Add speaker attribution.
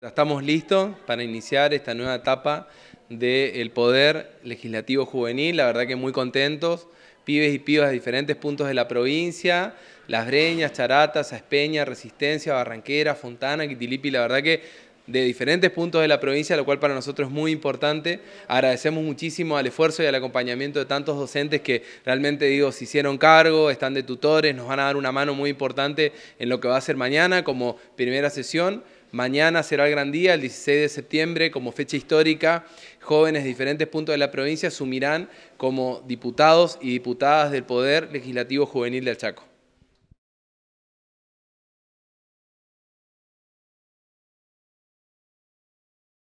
Speaker 1: Estamos listos para iniciar esta nueva etapa del
Speaker 2: Poder Legislativo Juvenil, la verdad que muy contentos, pibes y pibas de diferentes puntos de la provincia, Las Breñas, Charatas, Aspeña, Resistencia, Barranquera, Fontana, Quitilipi, la verdad que de diferentes puntos de la provincia, lo cual para nosotros es muy importante. Agradecemos muchísimo al esfuerzo y al acompañamiento de tantos docentes que realmente, digo, se hicieron cargo, están de tutores, nos van a dar una mano muy importante en lo que va a ser mañana como primera sesión. Mañana será el gran día, el 16 de septiembre, como fecha histórica, jóvenes de diferentes
Speaker 3: puntos de la provincia asumirán como diputados y diputadas del Poder Legislativo Juvenil
Speaker 4: del Chaco.